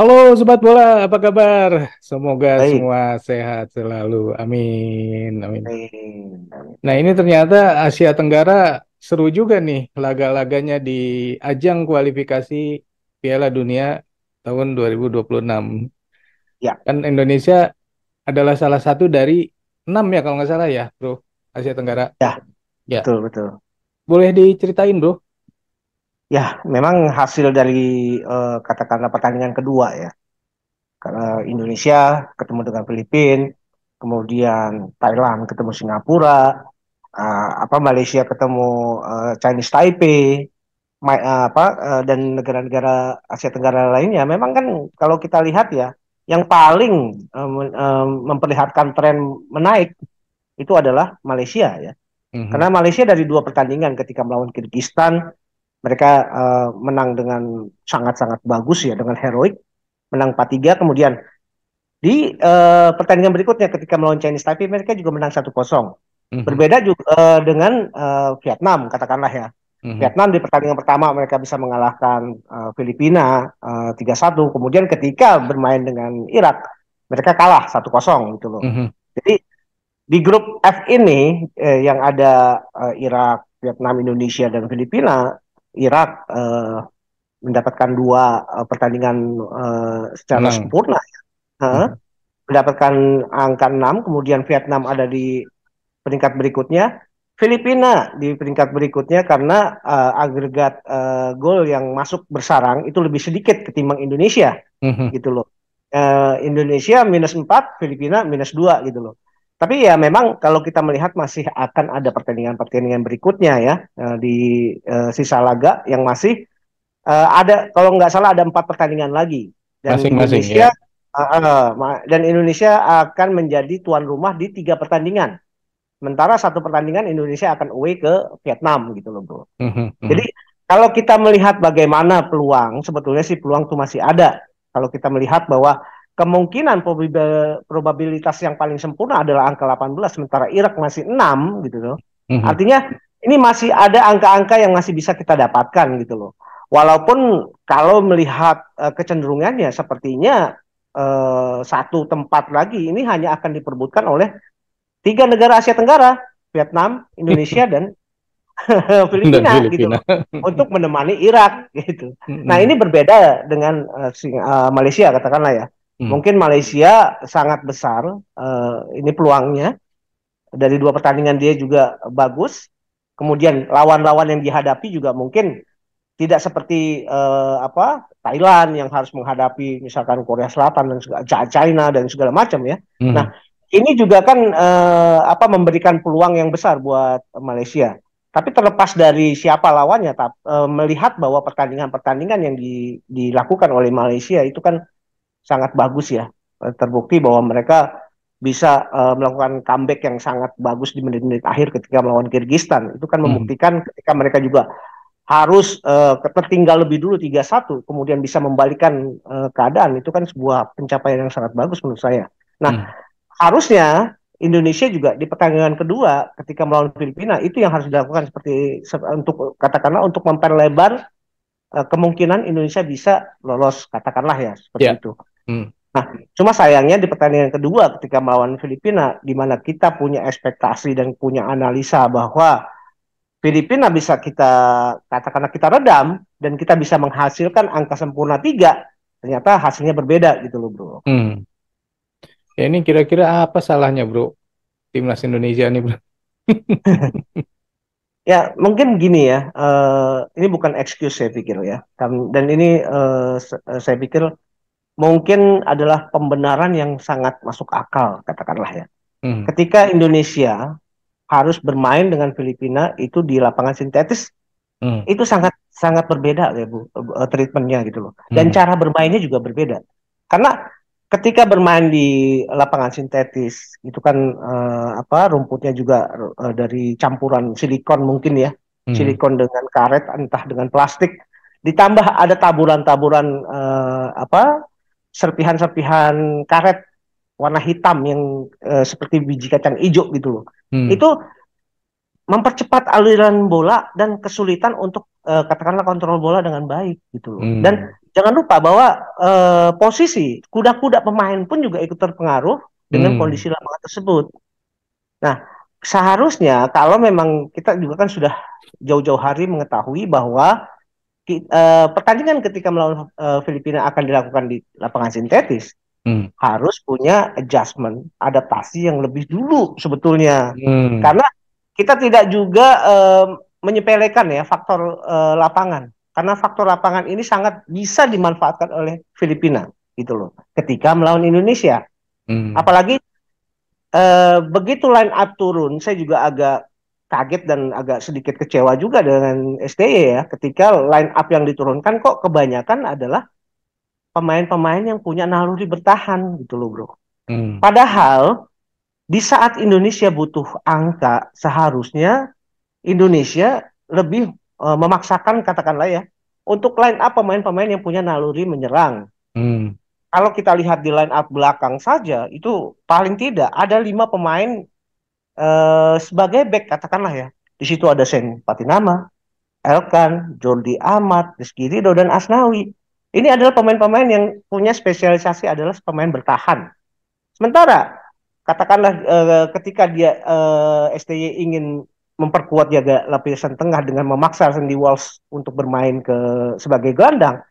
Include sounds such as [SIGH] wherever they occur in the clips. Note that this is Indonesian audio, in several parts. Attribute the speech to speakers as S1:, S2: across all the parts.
S1: Halo Sobat Bola, apa kabar? Semoga Baik. semua sehat selalu. Amin. Amin. Amin. Nah ini ternyata Asia Tenggara seru juga nih laga-laganya di ajang kualifikasi Piala Dunia tahun 2026. Ya. Kan Indonesia adalah salah satu dari enam ya kalau nggak salah ya, Bro, Asia Tenggara. Ya.
S2: ya. Betul, betul. Boleh diceritain, Bro, Ya, memang hasil dari uh, katakanlah pertandingan kedua ya. Karena Indonesia ketemu dengan Filipina, kemudian Thailand ketemu Singapura, uh, apa Malaysia ketemu uh, Chinese Taipei, my, uh, eh, apa uh, dan negara-negara Asia Tenggara lainnya. Memang kan kalau kita lihat ya, yang paling um, um, memperlihatkan tren menaik itu adalah Malaysia ya. Mm-hmm. Karena Malaysia dari dua pertandingan ketika melawan Kyrgyzstan mereka uh, menang dengan sangat-sangat bagus ya dengan heroik menang 4-3 kemudian di uh, pertandingan berikutnya ketika melawan Chinese Taipei mereka juga menang 1-0 mm -hmm. berbeda juga uh, dengan uh, Vietnam katakanlah ya mm -hmm. Vietnam di pertandingan pertama mereka bisa mengalahkan uh, Filipina uh, 3-1 kemudian ketika bermain dengan Irak mereka kalah 1-0 gitu loh mm -hmm. jadi di grup F ini eh, yang ada eh, Irak, Vietnam, Indonesia dan Filipina Irak uh, mendapatkan dua eh, pertandingan uh, secara sempurna. Ya. huh? hmm. Mendapatkan angka 6, kemudian Vietnam ada di peringkat berikutnya, Filipina di peringkat berikutnya karena uh, agregat uh, gol yang masuk bersarang itu lebih sedikit ketimbang Indonesia, hmm, hmm. gitu loh. Uh, Indonesia minus 4, Filipina minus 2 gitu loh. Tapi ya memang kalau kita melihat masih akan ada pertandingan-pertandingan berikutnya ya eh, di uh, sisa laga yang masih uh, ada kalau nggak salah ada empat pertandingan lagi dan Masing -masing, Indonesia ya. uh, uh, dan Indonesia akan menjadi tuan rumah di tiga pertandingan. Sementara satu pertandingan Indonesia akan away ke Vietnam gitu loh bro. Mm -hmm. Jadi kalau kita melihat bagaimana peluang sebetulnya sih peluang itu masih ada. Kalau kita melihat bahwa kemungkinan probabilitas yang paling sempurna adalah angka 18 sementara Irak masih 6 gitu loh. Mm -hmm. Artinya ini masih ada angka-angka yang masih bisa kita dapatkan gitu loh. Walaupun kalau melihat uh, kecenderungannya sepertinya uh, satu tempat lagi ini hanya akan diperbutkan oleh tiga negara Asia Tenggara, Vietnam, Indonesia dan [LAUGHS] Filipina, gitu Filipina gitu untuk menemani Irak gitu. Nah, mhm. ini berbeda dengan uh, Malaysia katakanlah ya. Hmm. Mungkin Malaysia sangat besar uh, ini peluangnya dari dua pertandingan dia juga bagus. Kemudian lawan-lawan yang dihadapi juga mungkin tidak seperti uh, apa Thailand yang harus menghadapi misalkan Korea Selatan dan juga China dan segala macam ya. Hmm. Nah, ini juga kan uh, apa memberikan peluang yang besar buat Malaysia. Tapi terlepas dari siapa lawannya, tap, uh, melihat bahwa pertandingan-pertandingan yang di, dilakukan oleh Malaysia itu kan sangat bagus ya. Eh, terbukti bahwa mereka bisa uh, melakukan comeback yang sangat bagus di menit-menit akhir ketika melawan Kyrgyzstan Itu kan hmm. membuktikan hmm. ketika mereka juga harus uh, tertinggal lebih dulu 3-1 kemudian bisa membalikan uh, keadaan itu kan sebuah pencapaian yang sangat bagus menurut saya. Nah, hmm. harusnya Indonesia juga di pertandingan kedua ketika melawan Filipina itu yang harus dilakukan seperti untuk katakanlah untuk memperlebar uh, kemungkinan Indonesia bisa lolos katakanlah ya seperti yeah. itu. Hmm. Nah, cuma sayangnya di pertandingan kedua ketika melawan Filipina, di mana kita punya ekspektasi dan punya analisa bahwa Filipina bisa kita katakanlah kita redam dan kita bisa menghasilkan angka sempurna tiga, ternyata hasilnya berbeda gitu loh bro.
S1: Hmm. Ya ini kira-kira apa salahnya bro timnas Indonesia nih bro? [LAUGHS]
S2: ya mungkin gini ya, uh, ini bukan excuse saya pikir ya, kan, dan ini uh, saya pikir mungkin adalah pembenaran yang sangat masuk akal katakanlah ya. Hmm. Ketika Indonesia harus bermain dengan Filipina itu di lapangan sintetis hmm. itu sangat sangat berbeda ya Bu e, e, treatmentnya gitu loh. Dan hmm. cara bermainnya juga berbeda. Karena ketika bermain di lapangan sintetis itu kan uh, apa rumputnya juga uh, dari campuran silikon mungkin ya. Hmm. Silikon dengan karet entah dengan plastik ditambah ada taburan-taburan uh, apa serpihan-serpihan karet warna hitam yang e, seperti biji kacang hijau gitu loh. Hmm. Itu mempercepat aliran bola dan kesulitan untuk e, katakanlah kontrol bola dengan baik gitu loh. Hmm. Dan jangan lupa bahwa e, posisi kuda-kuda pemain pun juga ikut terpengaruh dengan hmm. kondisi lapangan tersebut. Nah, seharusnya kalau memang kita juga kan sudah jauh-jauh hari mengetahui bahwa uh, pertandingan ketika melawan uh, Filipina akan dilakukan di lapangan sintetis hmm. harus punya adjustment adaptasi yang lebih dulu sebetulnya hmm. karena kita tidak juga uh, menyepelekan ya faktor uh, lapangan karena faktor lapangan ini sangat bisa dimanfaatkan oleh Filipina gitu loh ketika melawan Indonesia hmm. apalagi uh, begitu line up turun saya juga agak kaget dan agak sedikit kecewa juga dengan STY ya ketika line up yang diturunkan kok kebanyakan adalah pemain-pemain yang punya naluri bertahan gitu loh bro. Hmm. Padahal di saat Indonesia butuh angka seharusnya Indonesia lebih uh, memaksakan katakanlah ya untuk line up pemain-pemain yang punya naluri menyerang. Hmm. Kalau kita lihat di line up belakang saja itu paling tidak ada lima pemain Eh, sebagai back katakanlah ya di situ ada Sen Patinama, Elkan, Jordi Amat, Rizky Rido dan Asnawi. Ini adalah pemain-pemain yang punya spesialisasi adalah pemain bertahan. Sementara katakanlah e, ketika dia STI eh, STY ingin memperkuat jaga lapisan tengah dengan memaksa Sandy Walsh untuk bermain ke sebagai gelandang,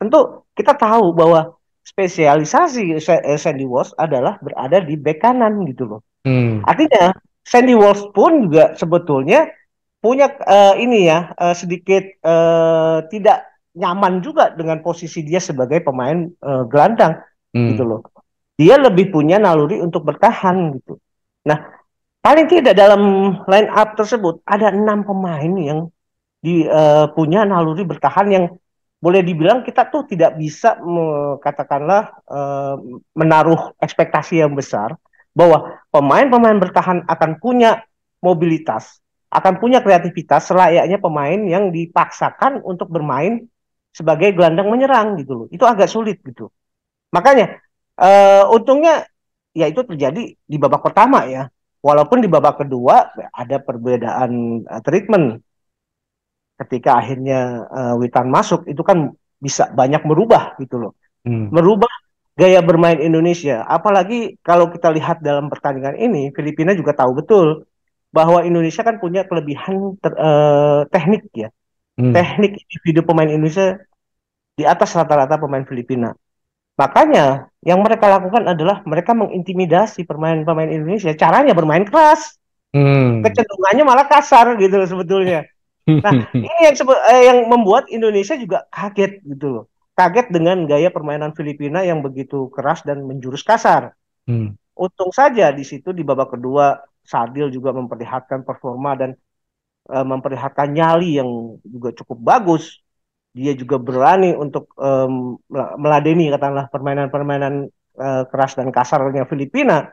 S2: tentu kita tahu bahwa spesialisasi Sandy Walsh adalah berada di bek kanan gitu loh. Hmm. Artinya Sandy Walsh pun juga sebetulnya punya uh, ini ya uh, sedikit uh, tidak nyaman juga dengan posisi dia sebagai pemain uh, gelandang hmm. gitu loh. Dia lebih punya naluri untuk bertahan gitu. Nah, paling tidak dalam line up tersebut ada enam pemain yang di uh, punya naluri bertahan yang boleh dibilang kita tuh tidak bisa me, katakanlah uh, menaruh ekspektasi yang besar bahwa pemain-pemain bertahan akan punya mobilitas, akan punya kreativitas selayaknya pemain yang dipaksakan untuk bermain sebagai gelandang menyerang gitu loh. Itu agak sulit gitu. Makanya uh, untungnya ya itu terjadi di babak pertama ya. Walaupun di babak kedua ada perbedaan uh, treatment. Ketika akhirnya uh, Witan masuk itu kan bisa banyak merubah gitu loh. Hmm. Merubah gaya bermain Indonesia. Apalagi kalau kita lihat dalam pertandingan ini, Filipina juga tahu betul bahwa Indonesia kan punya kelebihan ter, uh, teknik ya. Hmm. Teknik individu pemain Indonesia di atas rata-rata pemain Filipina. Makanya yang mereka lakukan adalah mereka mengintimidasi pemain-pemain Indonesia. Caranya bermain keras, hmm. kecenderungannya malah kasar gitu loh sebetulnya. Nah [LAUGHS] ini yang, sebe eh, yang membuat Indonesia juga kaget gitu loh kaget dengan gaya permainan Filipina yang begitu keras dan menjurus kasar. Hmm. Untung saja di situ di babak kedua Sadil juga memperlihatkan performa dan e, memperlihatkan nyali yang juga cukup bagus. Dia juga berani untuk e, meladeni katakanlah permainan-permainan e, keras dan kasarnya Filipina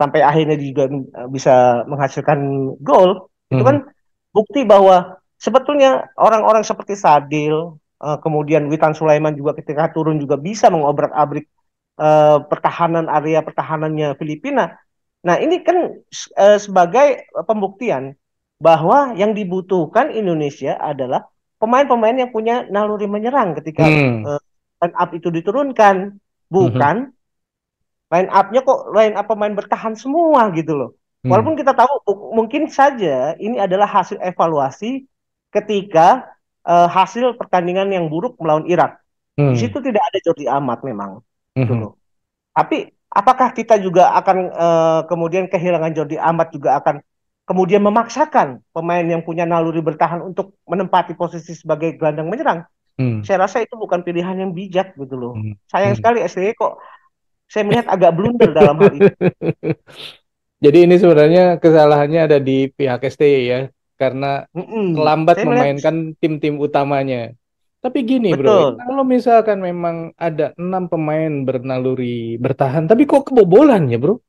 S2: sampai akhirnya juga eh, bisa menghasilkan gol. Hmm. Itu kan bukti bahwa sebetulnya orang-orang seperti Sadil, uh, kemudian Witan Sulaiman juga ketika turun juga bisa mengobrak-abrik uh, pertahanan area pertahanannya Filipina. Nah, ini kan uh, sebagai pembuktian bahwa yang dibutuhkan Indonesia adalah pemain-pemain yang punya naluri menyerang ketika hmm. uh, line up itu diturunkan, bukan hmm. line upnya kok line up pemain bertahan semua gitu loh. Hmm. Walaupun kita tahu mungkin saja ini adalah hasil evaluasi ketika uh, hasil pertandingan yang buruk melawan Irak. Hmm. Di situ tidak ada Jordi Amat memang gitu hmm. loh. Tapi apakah kita juga akan uh, kemudian kehilangan Jordi Amat juga akan kemudian memaksakan pemain yang punya naluri bertahan untuk menempati posisi sebagai gelandang menyerang? Hmm. Saya rasa itu bukan pilihan yang bijak gitu loh. Hmm. Sayang hmm. sekali SDG kok saya melihat agak blunder dalam hal ini.
S1: [LAUGHS] Jadi ini sebenarnya kesalahannya ada di pihak STI ya, karena lambat memainkan tim-tim utamanya. Tapi gini Betul. bro, kalau misalkan memang ada enam pemain bernaluri bertahan, tapi kok kebobolan ya bro?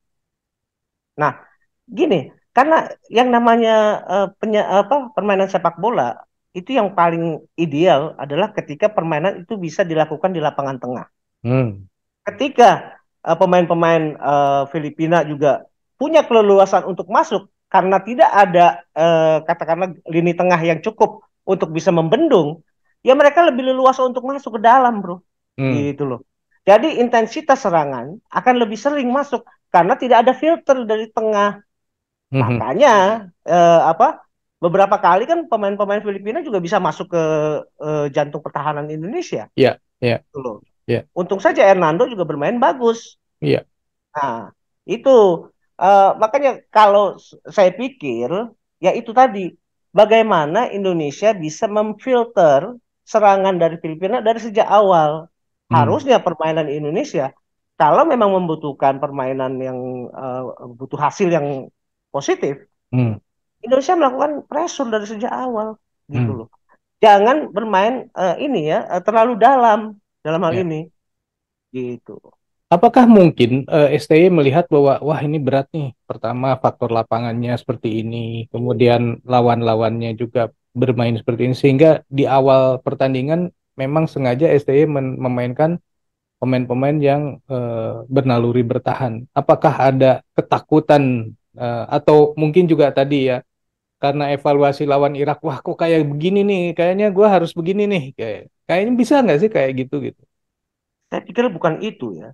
S2: Nah, gini, karena yang namanya uh, eh, penya, apa permainan sepak bola itu yang paling ideal adalah ketika permainan itu bisa dilakukan di lapangan tengah. Hmm. Ketika eh, pemain-pemain uh, uh, Filipina juga punya keleluasan untuk masuk karena tidak ada eh, katakanlah lini tengah yang cukup untuk bisa membendung, ya mereka lebih leluasa untuk masuk ke dalam, bro. Hmm. Gitu loh. Jadi intensitas serangan akan lebih sering masuk karena tidak ada filter dari tengah. Hmm. Makanya eh, apa? Beberapa kali kan pemain-pemain Filipina juga bisa masuk ke eh, jantung pertahanan Indonesia.
S1: Iya, yeah, Yeah. Gitu loh. Yeah.
S2: Untung saja Hernando juga bermain bagus. Iya. Yeah. Nah, itu Eh, makanya kalau saya pikir ya itu tadi bagaimana Indonesia bisa memfilter serangan dari Filipina dari sejak awal. Hmm. Harusnya permainan Indonesia kalau memang membutuhkan permainan yang uh, butuh hasil yang positif, hmm. Indonesia melakukan pressure dari sejak awal gitu hmm. loh. Jangan bermain uh, ini ya terlalu dalam dalam hal yeah. ini gitu. Apakah
S1: mungkin uh, eh, STI melihat bahwa wah ini berat nih. Pertama faktor lapangannya seperti ini, kemudian lawan-lawannya juga bermain seperti ini sehingga di awal pertandingan memang sengaja STI memainkan pemain-pemain yang uh, bernaluri bertahan. Apakah ada ketakutan uh, atau mungkin juga tadi ya karena evaluasi lawan Irak, wah kok kayak begini nih, kayaknya gue harus begini nih, kayak
S2: kayaknya bisa nggak sih kayak gitu gitu? Saya pikir bukan itu ya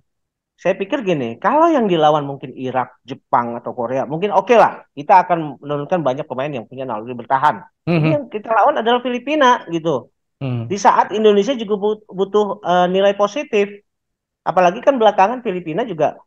S2: saya pikir gini, kalau yang dilawan mungkin Irak, Jepang atau Korea, mungkin oke okay lah, kita akan menurunkan banyak pemain yang punya naluri bertahan. Mm-hmm. yang kita lawan adalah Filipina gitu. Mm. Di saat Indonesia juga butuh, uh, nilai positif, apalagi kan belakangan Filipina juga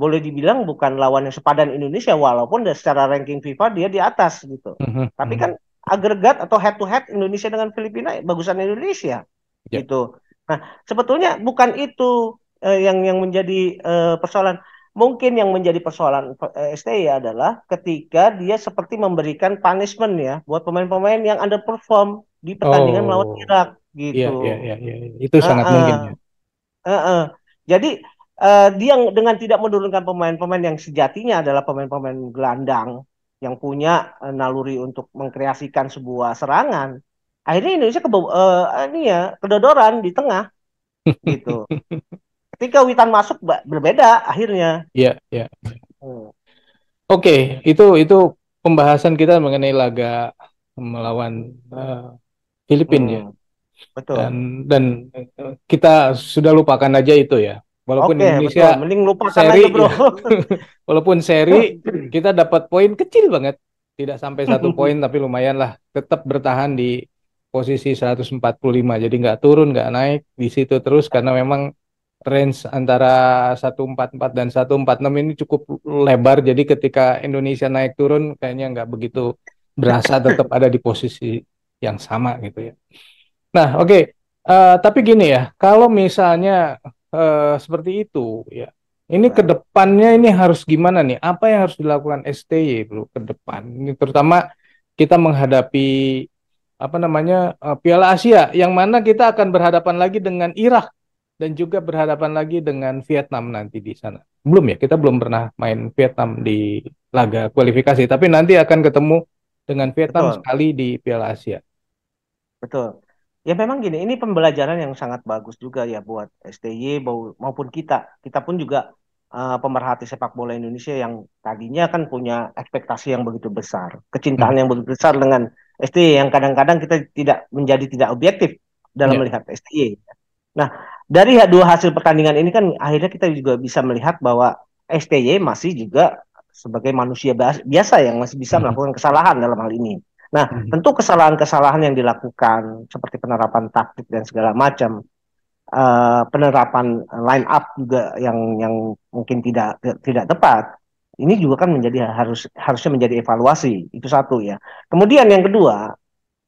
S2: boleh dibilang bukan lawan yang sepadan Indonesia, walaupun secara ranking FIFA dia di atas gitu. Mm-hmm. Tapi mhm. kan agregat atau head to head Indonesia dengan Filipina bagusan Indonesia yeah. gitu. Nah sebetulnya bukan itu eh, yang yang menjadi eh, persoalan mungkin yang menjadi persoalan eh, STI adalah ketika dia seperti memberikan punishment ya buat pemain-pemain yang underperform di pertandingan oh. melawan Irak gitu. Iya, iya, iya, ya. itu uh -uh. sangat mungkin. Ya. Uh -uh. Jadi uh, dia dengan tidak menurunkan pemain-pemain yang sejatinya adalah pemain-pemain gelandang yang punya uh, naluri untuk mengkreasikan sebuah serangan. Akhirnya Indonesia ke uh, ini ya kedodoran di tengah gitu. [LAUGHS] Ketika Witan masuk berbeda akhirnya.
S1: Iya, iya. Hmm. Oke, okay, itu itu pembahasan kita mengenai laga melawan uh, Filipina ya. hmm. ya. Betul. Dan dan kita sudah lupakan aja itu ya. Walaupun okay, Indonesia betul. mending lupa seri, aja, Bro. Ya. [LAUGHS] walaupun seri kita dapat poin kecil banget, tidak sampai satu [LAUGHS] poin tapi lumayan lah, tetap bertahan di posisi 145. Jadi nggak turun, nggak naik di situ terus karena memang range antara 144 dan 146 ini cukup lebar. Jadi ketika Indonesia naik turun kayaknya nggak begitu berasa tetap ada di posisi yang sama gitu ya. Nah, oke. Okay. Uh, eh, tapi gini ya, kalau misalnya uh, seperti itu ya. Ini kedepannya ini harus gimana nih? Apa yang harus dilakukan STY, Bro, ke depan? Ini terutama kita menghadapi apa namanya uh, Piala Asia yang mana kita akan berhadapan lagi dengan Irak dan juga berhadapan lagi dengan Vietnam nanti di sana. Belum ya, kita belum pernah main Vietnam di laga kualifikasi, tapi nanti akan ketemu dengan Vietnam Betul. sekali di Piala Asia.
S2: Betul. Ya memang gini, ini pembelajaran yang sangat bagus juga ya buat STY maupun kita. Kita pun juga uh, pemerhati sepak bola Indonesia yang tadinya kan punya ekspektasi yang begitu besar, kecintaan hmm. yang begitu besar dengan STY yang kadang-kadang kita tidak menjadi tidak objektif dalam yeah. melihat STY. Nah, dari dua hasil pertandingan ini kan akhirnya kita juga bisa melihat bahwa STY masih juga sebagai manusia biasa yang masih bisa hmm. melakukan kesalahan dalam hal ini. Nah, hmm. tentu kesalahan-kesalahan yang dilakukan seperti penerapan taktik dan segala macam uh, penerapan line up juga yang yang mungkin tidak tidak tepat. Ini juga kan menjadi harus harusnya menjadi evaluasi. Itu satu ya. Kemudian yang kedua,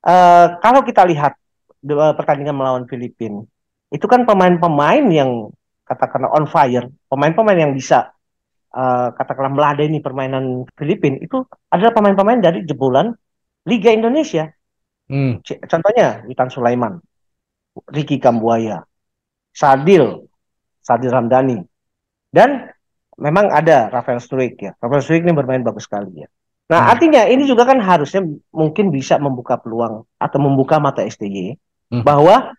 S2: uh, kalau kita lihat pertandingan melawan Filipina itu kan pemain-pemain yang katakanlah on fire, pemain-pemain yang bisa uh, katakanlah meladeni permainan Filipina itu adalah pemain-pemain dari jebolan Liga Indonesia. Hmm. Contohnya Witan Sulaiman, Ricky Kambuaya, Sadil, Sadil Ramdhani, dan memang ada Rafael Struik ya. Rafael Struik ini bermain bagus sekali ya. Nah hmm. artinya ini juga kan harusnya mungkin bisa membuka peluang atau membuka mata STY hmm. bahwa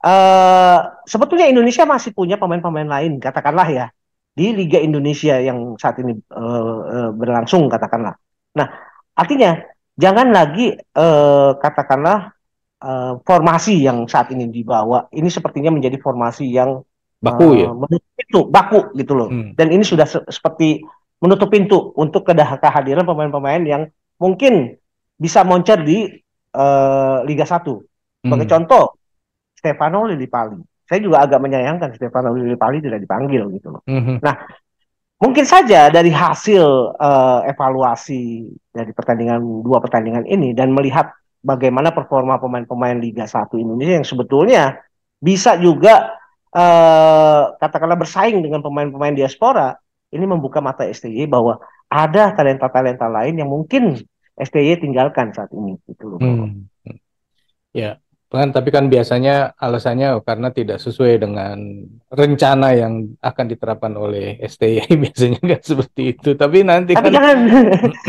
S2: Eh, sebetulnya Indonesia masih punya pemain-pemain lain, katakanlah ya, di Liga Indonesia yang saat ini uh, berlangsung, katakanlah. Nah, artinya jangan lagi uh, katakanlah uh, formasi yang saat ini dibawa ini sepertinya menjadi formasi yang baku uh, ya menutup pintu baku gitu loh hmm. dan ini sudah se seperti menutup pintu untuk kehadiran pemain-pemain yang mungkin bisa moncer di uh, Liga 1 sebagai hmm. contoh Stefano Lillipali. Saya juga agak menyayangkan Stefano Lillipali tidak dipanggil gitu loh. Mm -hmm. Nah, mungkin saja dari hasil uh, evaluasi dari pertandingan dua pertandingan ini dan melihat bagaimana performa pemain-pemain Liga 1 Indonesia yang sebetulnya bisa juga uh, katakanlah bersaing dengan pemain-pemain diaspora ini membuka mata STY bahwa ada talenta-talenta lain yang mungkin STY tinggalkan saat ini gitu loh. Hmm.
S1: Ya, Kan, tapi kan biasanya alasannya karena tidak sesuai dengan rencana yang akan diterapkan oleh STI [LAUGHS] biasanya kan seperti itu. Tapi nanti tapi kan... jangan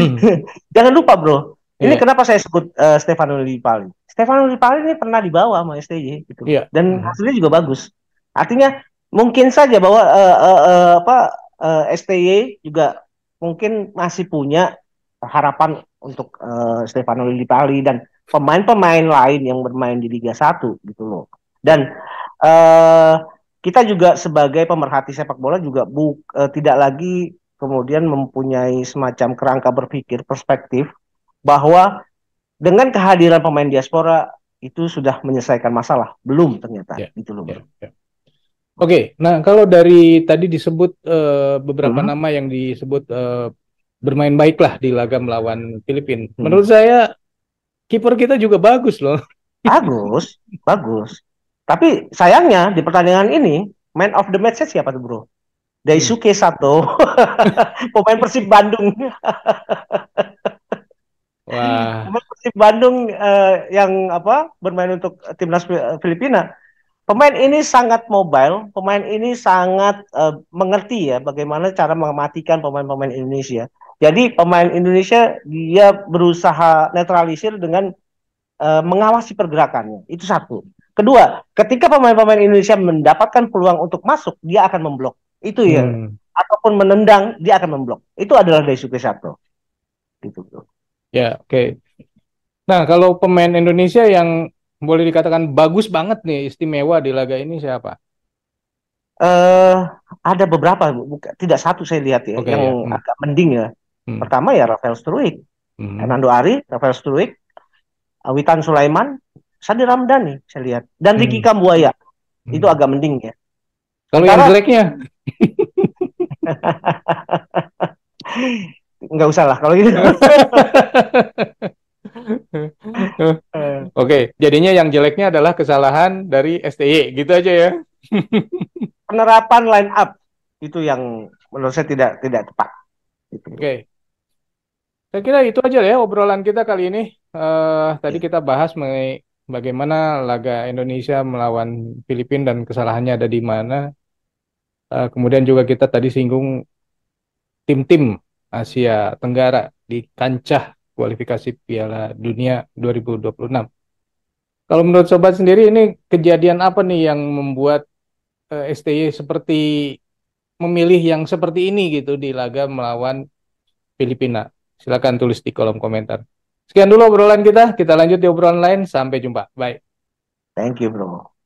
S1: [LAUGHS] jangan lupa bro,
S2: ini yeah. kenapa saya sebut uh, Stefano Lipali. Stefano Lipali ini pernah dibawa sama STI, gitu, yeah. dan hasilnya juga bagus. Artinya mungkin saja bahwa uh, uh, uh, apa uh, STI juga mungkin masih punya harapan untuk uh, Stefano Lipali dan pemain-pemain lain yang bermain di Liga 1 gitu loh. Dan uh, kita juga sebagai pemerhati sepak bola juga bu, uh, eh, tidak lagi kemudian mempunyai semacam kerangka berpikir perspektif bahwa dengan kehadiran pemain diaspora itu sudah menyelesaikan masalah. Belum ternyata yeah, gitu loh. Yeah, yeah. Oke, okay, nah kalau dari tadi
S1: disebut uh, beberapa hmm. nama yang disebut uh, bermain baiklah di laga melawan Filipina. Hmm. Menurut
S2: saya kiper kita juga bagus loh. Bagus, bagus. Tapi sayangnya di pertandingan ini man of the match siapa tuh bro? Daisuke hmm. Sato, [LAUGHS] pemain Persib Bandung. Wah. Pemain Persib Bandung uh, yang apa bermain untuk timnas eh, Filipina. Pemain ini sangat mobile, pemain ini sangat uh, mengerti ya bagaimana cara mematikan pemain-pemain Indonesia. Jadi pemain Indonesia dia berusaha netralisir dengan uh, mengawasi pergerakannya. Itu satu. Kedua, ketika pemain-pemain Indonesia mendapatkan peluang untuk masuk, dia akan memblok. Itu ya. Hmm. Ataupun menendang, dia akan memblok. Itu adalah Daisuke Sato.
S1: Gitu. Ya, oke. Okay. Nah, kalau pemain Indonesia yang boleh dikatakan bagus banget nih istimewa di laga ini siapa?
S2: uh, ada beberapa, tidak satu saya lihat ya, okay, yang ya. Hmm. agak mending ya. Hmm. Pertama ya Rafael Struik, hmm. Hernando Ari, Rafael Struik, Witan Sulaiman, Sadi Ramdhani saya lihat dan Ricky hmm. Kambuaya. Hmm. Itu agak mending ya.
S1: Kalau yang jeleknya
S2: Enggak [LAUGHS] usah lah kalau gitu. [LAUGHS]
S1: Oke, jadinya yang jeleknya adalah kesalahan dari
S2: STY, gitu aja ya. [LAUGHS] Penerapan line up itu yang menurut saya tidak tidak tepat.
S1: Gitu. Oke, okay. Saya kira itu aja ya obrolan kita kali ini. Uh, tadi iya. kita bahas mengenai bagaimana laga Indonesia melawan Filipina dan kesalahannya ada di mana. Uh, kemudian juga kita tadi singgung tim-tim Asia Tenggara di kancah kualifikasi Piala Dunia 2026. Kalau menurut sobat sendiri ini kejadian apa nih yang membuat uh, eh, STY seperti memilih yang seperti ini gitu di laga melawan Filipina? Silahkan tulis di kolom komentar. Sekian dulu obrolan kita. Kita lanjut di obrolan lain. Sampai jumpa. Bye.
S2: Thank you, bro.